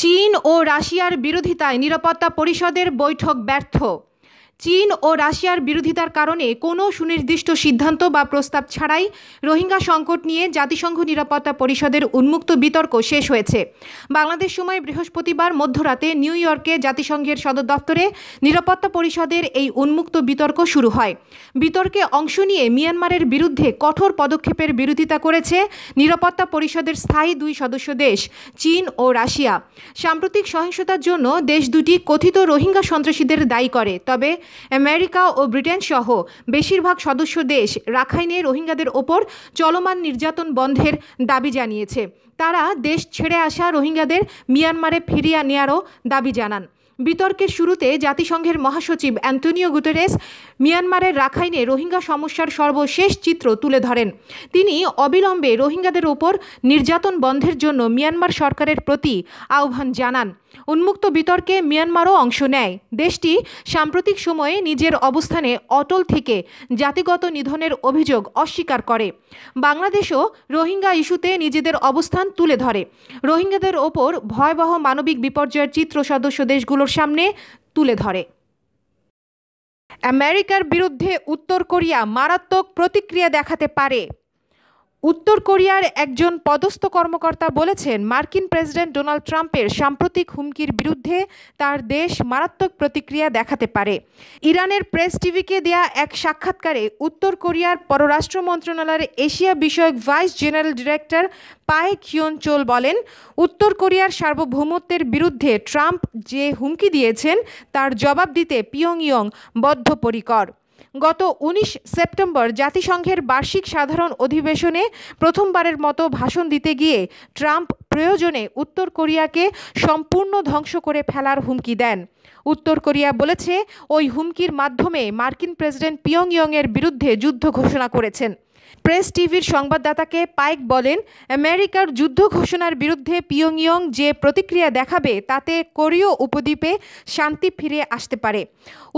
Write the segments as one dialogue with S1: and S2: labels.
S1: চীন ও রাশিয়ার বিরোধিতায় নিরাপত্তা পরিষদের বৈঠক ব্যর্থ চীন ও রাশিয়ার বিরোধিতার কারণে কোনো সুনির্দিষ্ট সিদ্ধান্ত বা প্রস্তাব ছাড়াই রোহিঙ্গা সংকট নিয়ে জাতিসংঘ নিরাপত্তা পরিষদের উন্মুক্ত বিতর্ক শেষ হয়েছে বাংলাদেশ সময় বৃহস্পতিবার মধ্যরাতে নিউ ইয়র্কে জাতিসংঘের সদর দফতরে নিরাপত্তা পরিষদের এই উন্মুক্ত বিতর্ক শুরু হয় বিতর্কে অংশ নিয়ে মিয়ানমারের বিরুদ্ধে কঠোর পদক্ষেপের বিরোধিতা করেছে নিরাপত্তা পরিষদের স্থায়ী দুই সদস্য দেশ চীন ও রাশিয়া সাম্প্রতিক সহিংসতার জন্য দেশ দুটি কথিত রোহিঙ্গা সন্ত্রাসীদের দায়ী করে তবে আমেরিকা ও ব্রিটেন সহ বেশিরভাগ সদস্য দেশ রাখাইনে রোহিঙ্গাদের ওপর চলমান নির্যাতন বন্ধের দাবি জানিয়েছে তারা দেশ ছেড়ে আসা রোহিঙ্গাদের মিয়ানমারে ফিরিয়ে নেয়ারও দাবি জানান বিতর্কের শুরুতে জাতিসংঘের মহাসচিব অ্যান্টনিও গুতেরেস মিয়ানমারের রাখাইনে রোহিঙ্গা সমস্যার সর্বশেষ চিত্র তুলে ধরেন তিনি অবিলম্বে রোহিঙ্গাদের ওপর নির্যাতন বন্ধের জন্য মিয়ানমার সরকারের প্রতি আহ্বান জানান উন্মুক্ত বিতর্কে মিয়ানমারও অংশ নেয় দেশটি সাম্প্রতিক সময়ে নিজের অবস্থানে অটল থেকে জাতিগত নিধনের অভিযোগ অস্বীকার করে বাংলাদেশও রোহিঙ্গা ইস্যুতে নিজেদের অবস্থান তুলে ধরে রোহিঙ্গাদের ওপর ভয়াবহ মানবিক বিপর্যয়ের চিত্র সদস্য দেশগুলোর সামনে তুলে ধরে আমেরিকার বিরুদ্ধে উত্তর কোরিয়া মারাত্মক প্রতিক্রিয়া দেখাতে পারে উত্তর কোরিয়ার একজন পদস্থ কর্মকর্তা বলেছেন মার্কিন প্রেসিডেন্ট ডোনাল্ড ট্রাম্পের সাম্প্রতিক হুমকির বিরুদ্ধে তার দেশ মারাত্মক প্রতিক্রিয়া দেখাতে পারে ইরানের প্রেস টিভিকে দেয়া এক সাক্ষাৎকারে উত্তর কোরিয়ার পররাষ্ট্র মন্ত্রণালয়ের এশিয়া বিষয়ক ভাইস জেনারেল ডিরেক্টর পায়ে খিয়ন চোল বলেন উত্তর কোরিয়ার সার্বভৌমত্বের বিরুদ্ধে ট্রাম্প যে হুমকি দিয়েছেন তার জবাব দিতে পিয়ংইয়ং বদ্ধপরিকর গত ১৯ সেপ্টেম্বর জাতিসংঘের বার্ষিক সাধারণ অধিবেশনে প্রথমবারের মতো ভাষণ দিতে গিয়ে ট্রাম্প প্রয়োজনে উত্তর কোরিয়াকে সম্পূর্ণ ধ্বংস করে ফেলার হুমকি দেন উত্তর কোরিয়া বলেছে ওই হুমকির মাধ্যমে মার্কিন প্রেসিডেন্ট পিয়ংইয়ংয়ের বিরুদ্ধে যুদ্ধ ঘোষণা করেছেন প্রেস টিভির সংবাদদাতাকে পাইক বলেন আমেরিকার যুদ্ধ ঘোষণার বিরুদ্ধে পিয়ংইয়ং যে প্রতিক্রিয়া দেখাবে তাতে কোরীয় উপদ্বীপে শান্তি ফিরে আসতে পারে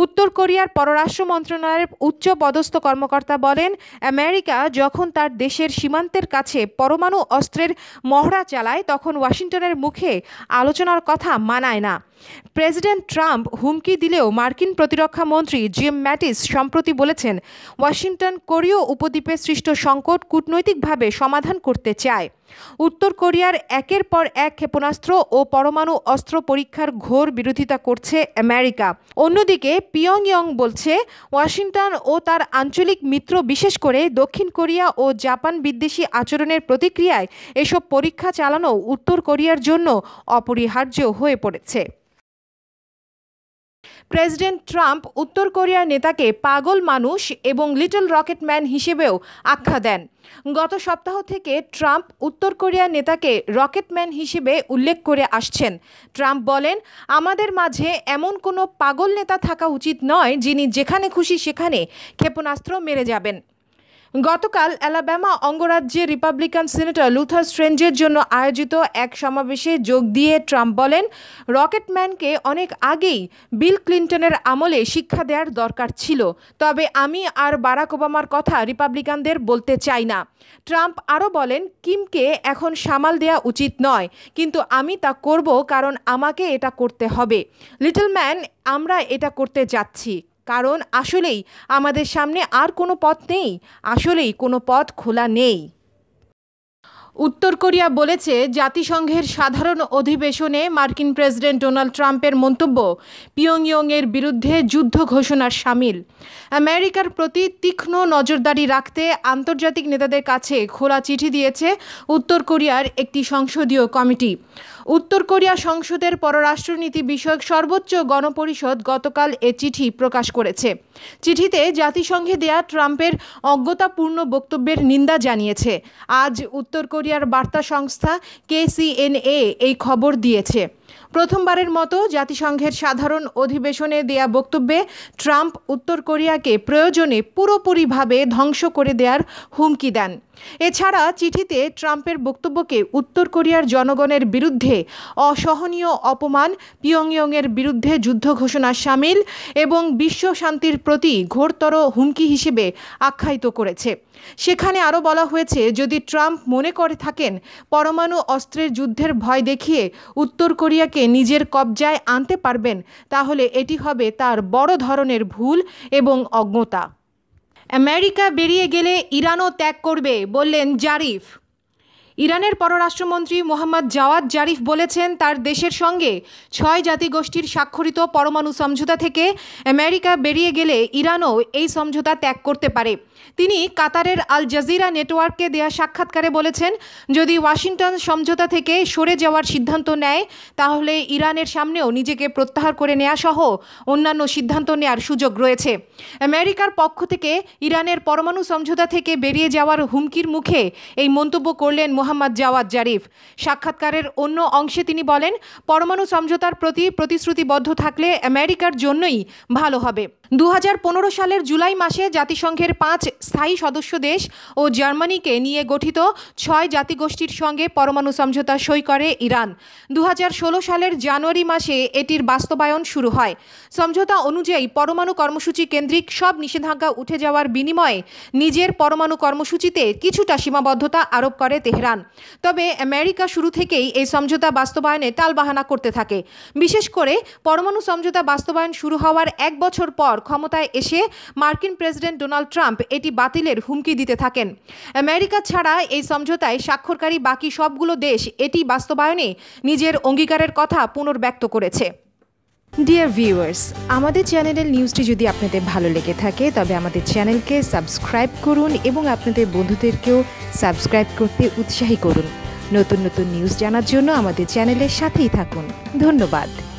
S1: উত্তর কোরিয়ার পররাষ্ট্র মন্ত্রণালয়ের উচ্চ পদস্থ কর্মকর্তা বলেন আমেরিকা যখন তার দেশের সীমান্তের কাছে পরমাণু অস্ত্রের মহড়া চালায় তখন ওয়াশিংটনের মুখে আলোচনার কথা মানায় না প্রেসিডেন্ট ট্রাম্প হুমকি দিলেও মার্কিন প্রতিরক্ষা মন্ত্রী জিম ম্যাটিস সম্প্রতি বলেছেন ওয়াশিংটন কোরীয় উপদ্বীপে সৃষ্ট সংকট কূটনৈতিকভাবে সমাধান করতে চায় উত্তর কোরিয়ার একের পর এক ক্ষেপণাস্ত্র ও পরমাণু অস্ত্র পরীক্ষার ঘোর বিরোধিতা করছে আমেরিকা অন্যদিকে পিয়ংইয়ং বলছে ওয়াশিংটন ও তার আঞ্চলিক মিত্র বিশেষ করে দক্ষিণ কোরিয়া ও জাপান বিদ্বেষী আচরণের প্রতিক্রিয়ায় এসব পরীক্ষা চালানো উত্তর কোরিয়ার জন্য অপরিহার্য হয়ে পড়েছে প্রেসিডেন্ট ট্রাম্প উত্তর কোরিয়ার নেতাকে পাগল মানুষ এবং লিটল রকেট ম্যান হিসেবেও আখ্যা দেন গত সপ্তাহ থেকে ট্রাম্প উত্তর কোরিয়ার নেতাকে রকেট ম্যান হিসেবে উল্লেখ করে আসছেন ট্রাম্প বলেন আমাদের মাঝে এমন কোনো পাগল নেতা থাকা উচিত নয় যিনি যেখানে খুশি সেখানে ক্ষেপণাস্ত্র মেরে যাবেন গতকাল অ্যালাবামা অঙ্গরাজ্যে রিপাবলিকান সিনেটর লুথার স্ট্রেঞ্জের জন্য আয়োজিত এক সমাবেশে যোগ দিয়ে ট্রাম্প বলেন রকেটম্যানকে অনেক আগেই বিল ক্লিন্টনের আমলে শিক্ষা দেওয়ার দরকার ছিল তবে আমি আর বারাক ওবামার কথা রিপাবলিকানদের বলতে চাই না ট্রাম্প আরও বলেন কিমকে এখন সামাল দেয়া উচিত নয় কিন্তু আমি তা করব কারণ আমাকে এটা করতে হবে লিটল ম্যান আমরা এটা করতে যাচ্ছি কারণ আসলেই আমাদের সামনে আর কোনো পথ নেই আসলেই কোনো পথ খোলা নেই উত্তর কোরিয়া বলেছে জাতিসংঘের সাধারণ অধিবেশনে মার্কিন প্রেসিডেন্ট ডোনাল্ড ট্রাম্পের মন্তব্য পিয়ংইয়ংয়ের বিরুদ্ধে যুদ্ধ ঘোষণার সামিল আমেরিকার প্রতি তীক্ষ্ণ নজরদারি রাখতে আন্তর্জাতিক নেতাদের কাছে খোলা চিঠি দিয়েছে উত্তর কোরিয়ার একটি সংসদীয় কমিটি উত্তর কোরিয়া সংসদের পররাষ্ট্রনীতি বিষয়ক সর্বোচ্চ গণপরিষদ গতকাল এ চিঠি প্রকাশ করেছে চিঠিতে জাতিসংঘে দেয়া ট্রাম্পের অজ্ঞতাপূর্ণ বক্তব্যের নিন্দা জানিয়েছে আজ উত্তর কোরিয়ার বার্তা সংস্থা কেসিএনএ এই খবর দিয়েছে প্রথমবারের মতো জাতিসংঘের সাধারণ অধিবেশনে দেয়া বক্তব্যে ট্রাম্প উত্তর কোরিয়াকে প্রয়োজনে পুরোপুরিভাবে ধ্বংস করে দেওয়ার হুমকি দেন এছাড়া চিঠিতে ট্রাম্পের বক্তব্যকে উত্তর কোরিয়ার জনগণের বিরুদ্ধে অসহনীয় অপমান পিয়ংইয়ংয়ের বিরুদ্ধে যুদ্ধ ঘোষণা সামিল এবং বিশ্ব শান্তির প্রতি ঘোরতর হুমকি হিসেবে আখ্যায়িত করেছে সেখানে আরও বলা হয়েছে যদি ট্রাম্প মনে করে থাকেন পরমাণু অস্ত্রের যুদ্ধের ভয় দেখিয়ে উত্তর কোরিয়াকে নিজের কবজায় আনতে পারবেন তাহলে এটি হবে তার বড় ধরনের ভুল এবং অজ্ঞতা আমেরিকা বেরিয়ে গেলে ইরানও ত্যাগ করবে বললেন জারিফ ইরানের পররাষ্ট্রমন্ত্রী মোহাম্মদ জাওয়াদ জারিফ বলেছেন তার দেশের সঙ্গে ছয় জাতিগোষ্ঠীর স্বাক্ষরিত পরমাণু সমঝোতা থেকে আমেরিকা বেরিয়ে গেলে ইরানও এই সমঝোতা ত্যাগ করতে পারে তিনি কাতারের আল জাজিরা নেটওয়ার্ককে দেয়া সাক্ষাৎকারে বলেছেন যদি ওয়াশিংটন সমঝোতা থেকে সরে যাওয়ার সিদ্ধান্ত নেয় তাহলে ইরানের সামনেও নিজেকে প্রত্যাহার করে নেওয়া সহ অন্যান্য সিদ্ধান্ত নেয়ার সুযোগ রয়েছে আমেরিকার পক্ষ থেকে ইরানের পরমাণু সমঝোতা থেকে বেরিয়ে যাওয়ার হুমকির মুখে এই মন্তব্য করলেন মোহাম্মদ জাওয়াদ জারিফ সাক্ষাৎকারের অন্য অংশে তিনি বলেন পরমাণু সমঝোতার প্রতি প্রতিশ্রুতিবদ্ধ থাকলে আমেরিকার জন্যই ভালো হবে দু সালের জুলাই মাসে জাতিসংঘের পাঁচ স্থায়ী সদস্য দেশ ও জার্মানিকে নিয়ে গঠিত ছয় জাতিগোষ্ঠীর সঙ্গে পরমাণু সমঝোতা সই করে ইরান দু সালের জানুয়ারি মাসে এটির বাস্তবায়ন শুরু হয় সমঝোতা অনুযায়ী পরমাণু কর্মসূচি কেন্দ্রিক সব নিষেধাজ্ঞা উঠে যাওয়ার বিনিময়ে নিজের পরমাণু কর্মসূচিতে কিছুটা সীমাবদ্ধতা আরোপ করে তেহরান তবে আমেরিকা শুরু থেকেই এই সমঝোতা বাস্তবায়নে তালবাহানা করতে থাকে বিশেষ করে পরমাণু সমঝোতা বাস্তবায়ন শুরু হওয়ার এক বছর পর ক্ষমতায় এসে মার্কিন প্রেসিডেন্ট ডোনাল্ড ট্রাম্প এটি বাতিলের হুমকি দিতে থাকেন আমেরিকা ছাড়া এই সমঝোতায় স্বাক্ষরকারী বাকি সবগুলো দেশ এটি বাস্তবায়নে নিজের অঙ্গীকারের কথা পুনর্ব্যক্ত করেছে ডিয়ার ভিউয়ার্স আমাদের চ্যানেলের নিউজটি যদি আপনাদের ভালো লেগে থাকে তবে আমাদের চ্যানেলকে সাবস্ক্রাইব করুন এবং আপনাদের বন্ধুদেরকেও সাবস্ক্রাইব করতে উৎসাহী করুন নতুন নতুন নিউজ জানার জন্য আমাদের চ্যানেলের সাথেই থাকুন ধন্যবাদ